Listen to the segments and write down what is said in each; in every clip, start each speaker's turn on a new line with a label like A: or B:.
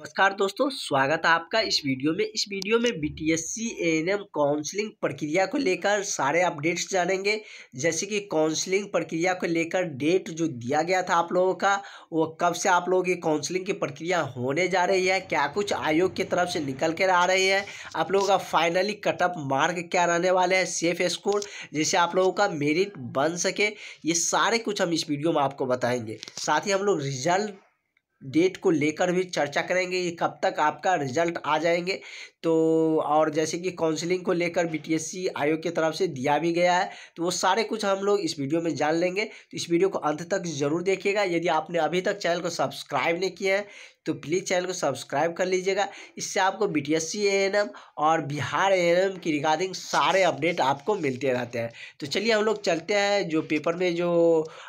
A: नमस्कार दोस्तों स्वागत है आपका इस वीडियो में इस वीडियो में B T S C N M counselling प्रक्रिया को लेकर सारे अपडेट्स जानेंगे जैसे कि काउंसलिंग प्रक्रिया को लेकर डेट जो दिया गया था आप लोगों का वो कब से आप लोगों की काउंसलिंग की प्रक्रिया होने जा रही है क्या कुछ आयोग की तरफ से निकल कर आ रही है आप लोगों का फाइनली कटअप मार्क क्या रहने वाले हैं सेफ स्कोर जिससे आप लोगों का मेरिट बन सके ये सारे कुछ हम इस वीडियो में आपको बताएंगे साथ ही हम लोग रिजल्ट डेट को लेकर भी चर्चा करेंगे ये कब तक आपका रिजल्ट आ जाएंगे तो और जैसे कि काउंसलिंग को लेकर बीटीएससी आयोग की तरफ से दिया भी गया है तो वो सारे कुछ हम लोग इस वीडियो में जान लेंगे तो इस वीडियो को अंत तक ज़रूर देखिएगा यदि आपने अभी तक चैनल को सब्सक्राइब नहीं किया है तो प्लीज़ चैनल को सब्सक्राइब कर लीजिएगा इससे आपको बी टी एस और बिहार ए की रिगार्डिंग सारे अपडेट आपको मिलते रहते हैं तो चलिए हम लोग चलते हैं जो पेपर में जो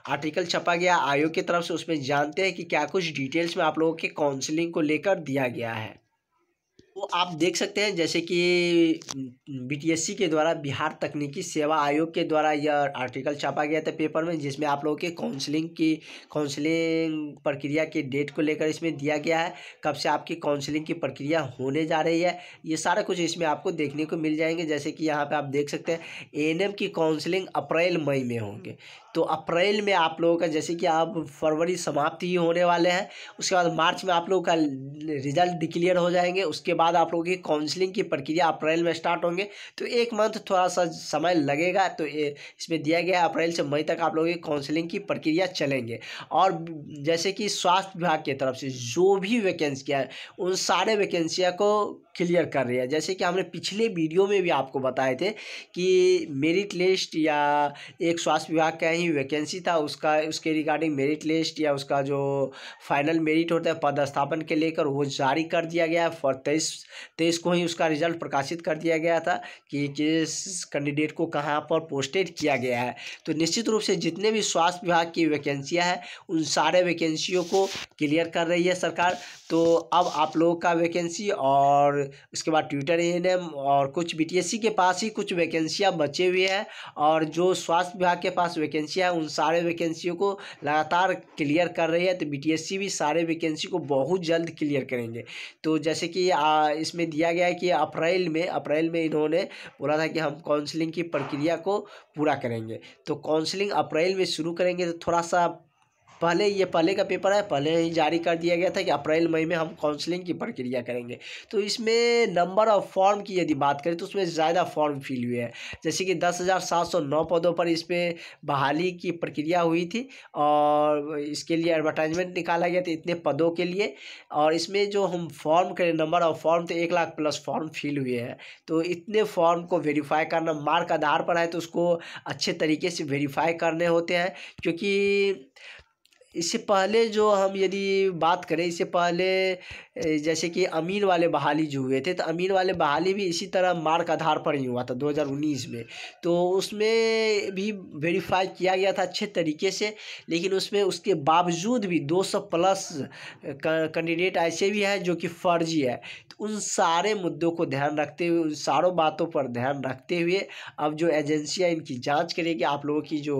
A: आर्टिकल छपा गया आयोग की तरफ से उसमें जानते हैं कि क्या कुछ डिटेल डिटेल्स में आप लोगों के काउंसलिंग को लेकर दिया गया है तो आप देख सकते हैं जैसे कि बीटीएससी के द्वारा बिहार तकनीकी सेवा आयोग के द्वारा यह आर्टिकल छापा गया था पेपर में जिसमें आप लोगों के काउंसलिंग की काउंसलिंग प्रक्रिया के डेट को लेकर इसमें दिया गया है कब से आपकी काउंसलिंग की प्रक्रिया होने जा रही है ये सारा कुछ इसमें आपको देखने को मिल जाएंगे जैसे कि यहाँ पर आप देख सकते हैं ए की काउंसलिंग अप्रैल मई में होंगे तो अप्रैल में आप लोगों का जैसे कि आप फरवरी समाप्त ही होने वाले हैं उसके बाद मार्च में आप लोगों का रिजल्ट डिक्लियर हो जाएंगे उसके बाद आप लोगों की काउंसलिंग की प्रक्रिया अप्रैल में स्टार्ट होंगे तो एक मंथ थोड़ा सा समय लगेगा तो इसमें दिया गया अप्रैल से मई तक आप लोगों की काउंसलिंग की प्रक्रिया चलेंगे और जैसे कि स्वास्थ्य विभाग की तरफ से जो भी वैकेंसियाँ उन सारे वैकेंसियाँ को क्लियर कर रही है जैसे कि हमने पिछले वीडियो में भी आपको बताए थे कि मेरिट लिस्ट या एक स्वास्थ्य विभाग का ही वैकेंसी था उसका उसके रिगार्डिंग मेरिट लिस्ट या उसका जो फाइनल मेरिट होता है पदस्थापन के लेकर वो जारी कर दिया गया है तेईस तेईस को ही उसका रिजल्ट प्रकाशित कर दिया गया था कि किस कैंडिडेट को कहाँ पर पोस्टेड किया गया है तो निश्चित रूप से जितने भी स्वास्थ्य विभाग की वैकेंसियाँ हैं उन सारे वैकेंसियों को क्लियर कर रही है सरकार तो अब आप लोगों का वैकेंसी और उसके बाद ट्विटर एन और कुछ बीटीएससी के पास ही कुछ वैकेंसियाँ बचे हुए हैं और जो स्वास्थ्य विभाग के पास वैकेंसियाँ हैं उन सारे वैकेंसियों को लगातार क्लियर कर रही है तो बीटीएससी भी सारे वैकेंसी को बहुत जल्द क्लियर करेंगे तो जैसे कि आ, इसमें दिया गया है कि अप्रैल में अप्रैल में इन्होंने बोला था कि हम काउंसलिंग की प्रक्रिया को पूरा करेंगे तो काउंसलिंग अप्रैल में शुरू करेंगे तो थोड़ा सा पहले ये पहले का पेपर है पहले ही जारी कर दिया गया था कि अप्रैल मई में हम काउंसलिंग की प्रक्रिया करेंगे तो इसमें नंबर ऑफ फॉर्म की यदि बात करें तो उसमें ज़्यादा फॉर्म फिल हुए हैं जैसे कि दस हज़ार सात सौ नौ पदों पर इसमें बहाली की प्रक्रिया हुई थी और इसके लिए एडवर्टाइजमेंट निकाला गया था इतने पदों के लिए और इसमें जो हम फॉर्म करें नंबर ऑफ फॉर्म तो एक लाख प्लस फॉर्म फिल हुए हैं तो इतने फॉर्म को वेरीफाई करना मार्क आधार पर है तो उसको अच्छे तरीके से वेरीफाई करने होते हैं क्योंकि इससे पहले जो हम यदि बात करें इससे पहले जैसे कि अमीर वाले बहाली जो हुए थे तो अमीर वाले बहाली भी इसी तरह मार्क आधार पर ही हुआ था 2019 में तो उसमें भी वेरीफाई किया गया था अच्छे तरीके से लेकिन उसमें उसके बावजूद भी 200 प्लस कैंडिडेट ऐसे भी हैं जो कि फर्जी है तो उन सारे मुद्दों को ध्यान रखते हुए उन सारों बातों पर ध्यान रखते हुए अब जो एजेंसियाँ इनकी जाँच करेगी आप लोगों की जो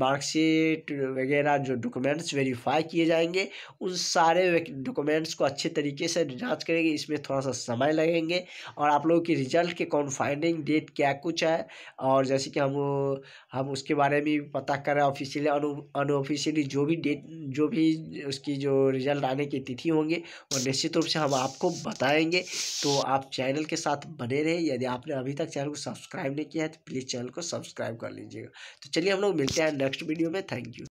A: मार्कशीट वगैरह जो डॉक्यूमेंट डॉक्यूमेंट्स वेरीफाई किए जाएंगे उन सारे डॉक्यूमेंट्स को अच्छे तरीके से जांच करेंगे इसमें थोड़ा सा समय लगेंगे और आप लोगों की रिजल्ट के कौन फाइंडिंग डेट क्या कुछ है और जैसे कि हम हम उसके बारे में पता करें ऑफिशियली अनऑफिशियली जो भी डेट जो भी उसकी जो रिजल्ट आने की तिथि होंगे और निश्चित रूप से हम आपको बताएंगे तो आप चैनल के साथ बने रहे यदि आपने अभी तक चैनल को सब्सक्राइब नहीं किया है तो प्लीज़ चैनल को सब्सक्राइब कर लीजिएगा तो चलिए हम लोग मिलते हैं नेक्स्ट वीडियो में थैंक यू